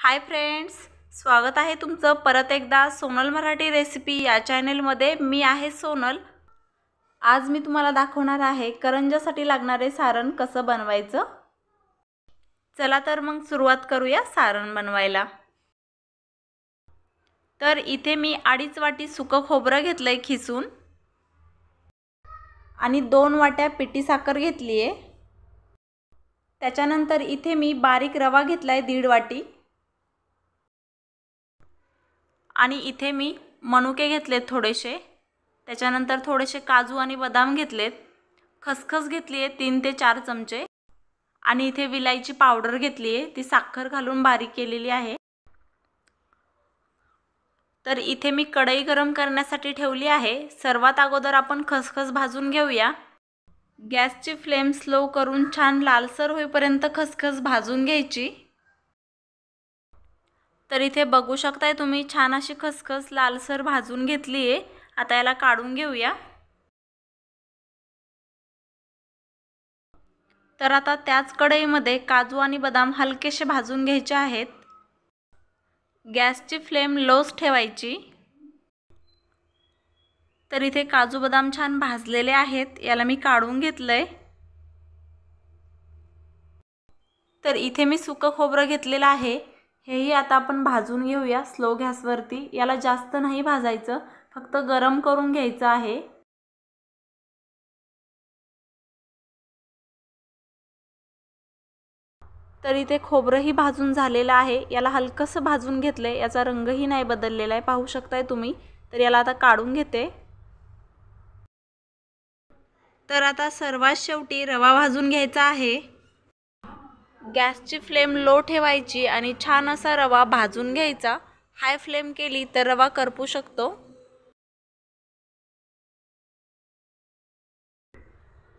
hi friends स्वागत आहे तुमचं परत एकदा सोनल मराठी रेसिपी या चॅनलमध्ये मी आहे सोनल आज मी तुम्हाला दाखवणार आहे करंजासाठी लागणारे सारण कसं बनवायचं चला तर मग सुरुवात करूया सारण बनवायला तर इथे मी अडीच वाटी सुकं खोबरं घेतलं आहे खिसून आणि दोन वाट्या पिटी साखर घेतली आहे त्याच्यानंतर इथे मी बारीक रवा घेतला आहे दीड वाटी आणि इथे मी मनुके घेतलेत थोडेसे त्याच्यानंतर थोडेसे काजू आणि बदाम घेतलेत खसखस घेतली आहे तीन ते चार चमचे आणि इथे विलायची पावडर घेतली आहे ती साखर घालून बारीक केलेली आहे तर इथे मी कढई गरम करण्यासाठी ठेवली आहे सर्वात अगोदर आपण खसखस भाजून घेऊया गॅसची फ्लेम स्लो करून छान लालसर होईपर्यंत खसखस भाजून घ्यायची तर इथे बघू शकताय तुम्ही छान अशी खसखस लालसर भाजून घेतली आहे आता याला काढून घेऊया तर आता त्याच कढईमध्ये काजू आणि बदाम हलकेसे भाजून घ्यायचे आहेत गॅसची फ्लेम लोच ठेवायची तर इथे काजू बदाम छान भाजलेले आहेत याला मी काढून घेतलंय तर इथे मी सुकं खोबरं घेतलेलं आहे हेही आता आपण भाजून घेऊया स्लो गॅसवरती याला जास्त नाही भाजायचं फक्त गरम करून घ्यायचं आहे तरी ते खोबरंही भाजून झालेलं आहे याला हलकंसं भाजून घेतलं आहे याचा रंगही नाही बदललेला आहे पाहू शकताय तुम्ही तर याला आता काढून घेते तर आता सर्वात शेवटी रवा भाजून घ्यायचा आहे गॅसची फ्लेम लो ठेवायची आणि छान असा रवा भाजून घ्यायचा हाय फ्लेम केली तर रवा करपू शकतो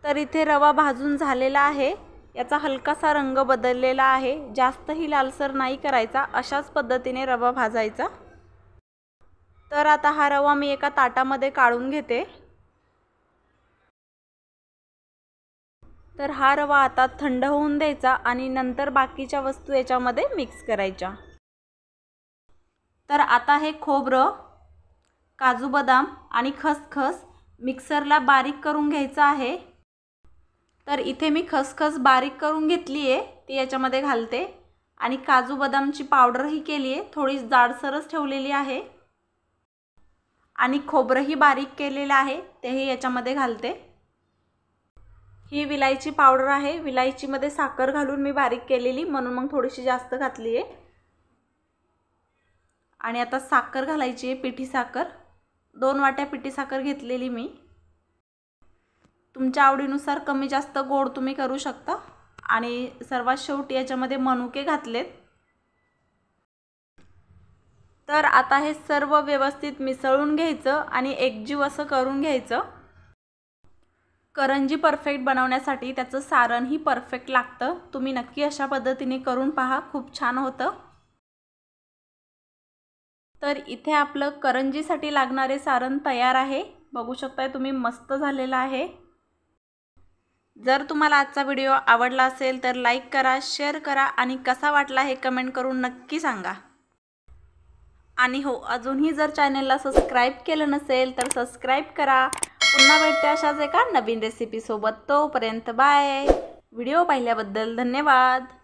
तर इथे रवा भाजून झालेला आहे याचा हलकासा रंग बदललेला आहे जास्तही लालसर नाही करायचा अशाच पद्धतीने रवा भाजायचा तर आता हा रवा मी एका ताटामध्ये काढून घेते तर हा रवा आता थंड होऊन द्यायचा आणि नंतर बाकीच्या वस्तू याच्यामध्ये मिक्स करायच्या तर आता हे खोबरं काजू बदाम आणि खसखस मिक्सरला बारीक करून घ्यायचं आहे तर इथे मी खसखस बारीक करून घेतली आहे ती याच्यामध्ये घालते आणि काजू बदामची पावडरही केली आहे थोडी जाडसरच ठेवलेली आहे आणि खोबरंही बारीक केलेलं आहे तेही याच्यामध्ये घालते ही विलायची पावडर आहे विलायचीमध्ये साखर घालून मी बारीक केलेली म्हणून मग थोडीशी जास्त घातली आहे आणि आता साखर घालायची आहे पिठी साखर दोन वाट्या पिठी साखर घेतलेली मी तुमच्या आवडीनुसार कमी जास्त गोड तुम्ही करू शकता आणि सर्वात शेवटी याच्यामध्ये मनुके घातलेत तर आता हे सर्व व्यवस्थित मिसळून घ्यायचं आणि एकजीव असं करून घ्यायचं करंजी परफेक्ट बनवण्यासाठी त्याचं सारणही परफेक्ट लागतं तुम्ही नक्की अशा पद्धतीने करून पहा खूप छान होतं तर इथे आपलं करंजीसाठी लागणारे सारण तयार आहे बघू शकताय तुम्ही मस्त झालेलं आहे जर तुम्हाला आजचा व्हिडिओ आवडला असेल तर लाईक करा शेअर करा आणि कसा वाटला हे कमेंट करून नक्की सांगा आणि हो अजूनही जर चॅनलला सबस्क्राईब केलं नसेल तर सबस्क्राईब करा पुन्हा भेटते अशाच एका नवीन रेसिपीसोबत तोपर्यंत बाय व्हिडिओ पाहिल्याबद्दल धन्यवाद